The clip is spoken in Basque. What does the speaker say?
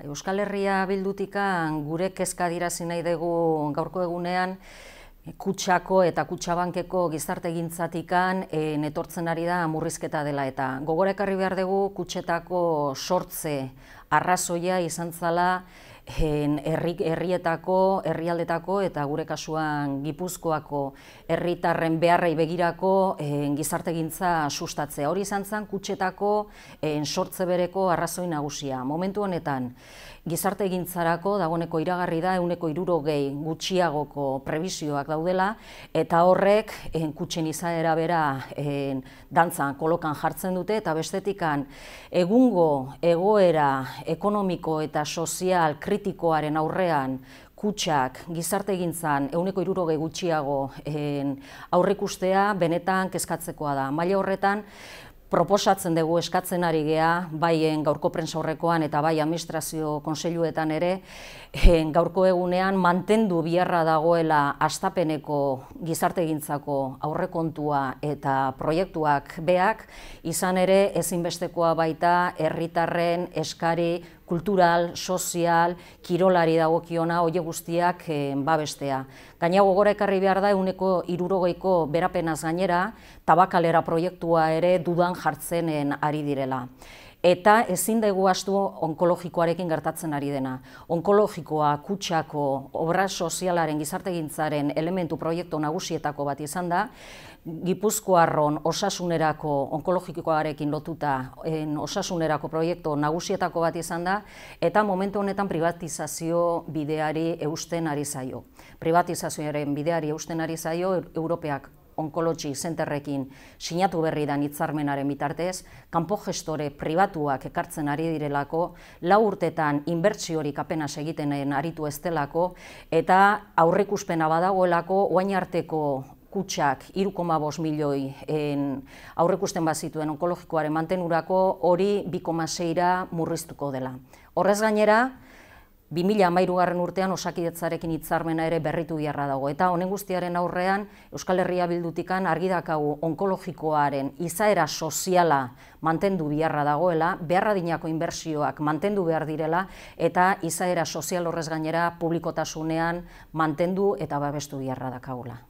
Bai, Euskal Herria bildutikan gure kezka dirazi nahi dugu gaurko egunean kutsako eta kutsabankeko gizarte gintzatikan e, eh, netortzen ari da murrizketa dela eta gogorekarri behar dugu kutsetako sortze arrazoia izan zala herrietako, herrialdetako eta gure kasuan gipuzkoako herritarren beharrei begirako eh, gizarte gintza sustatzea. Hori izan zen kutsetako eh, sortze bereko arrazoi nagusia. Momentu honetan, gizarte gintzarako dagoneko iragarri da eguneko iruro gutxiagoko prebizioak daudela eta horrek eh, kutsen izaera bera dantzan kolokan jartzen dute eta bestetikan egungo egoera ekonomiko eta sozial kritikoaren aurrean, kutsak, gizarte egintzan, euneko irurogei gutxiago eh, aurrekustea benetan kezkatzekoa da. Maile horretan, proposatzen dugu eskatzen ari geha, bai gaurko prensa horrekoan eta bai administrazio konseiluetan ere, gaurko egunean mantendu biherra dagoela astapeneko gizarte egintzako aurrekontua eta proiektuak beak, izan ere ezinbestekoa baita herritarren eskari kultural, sozial, kirolari dagokiona hoie guztiak eh, babestea. Gaina gogora ekarri behar da uneko irurogeiko berapenaz gainera tabakalera proiektua ere dudan jartzenen eh, ari direla eta ezin dugu astu onkologikoarekin gertatzen ari dena. Onkologikoa, kutsako, obra sozialaren, gizartegintzaren elementu proiektu nagusietako bat izan da, Gipuzkoarron osasunerako onkologikoarekin lotuta osasunerako proiektu nagusietako bat izan da, eta momentu honetan privatizazio bideari eusten ari zaio. Privatizazioaren bideari eusten ari zaio, Europeak onkologi zenterrekin sinatu berri dan hitzarmenaren bitartez, kanpo gestore pribatuak ekartzen ari direlako, lau urtetan inbertsiorik apenas egitenen aritu estelako, eta aurrekuspena badagoelako, oain arteko kutsak 1,5 milioi aurrekusten bazituen onkologikoaren mantenurako hori 2,6ra murriztuko dela. Horrez gainera, 2008 urtean osakidetzarekin hitzarmena ere berritu jarra dago. Eta honen guztiaren aurrean, Euskal Herria bildutikan argidakagu onkologikoaren izaera soziala mantendu biharra dagoela, beharradinako inbersioak mantendu behar direla, eta izaera sozial horrez gainera publikotasunean mantendu eta babestu biharra dakagula.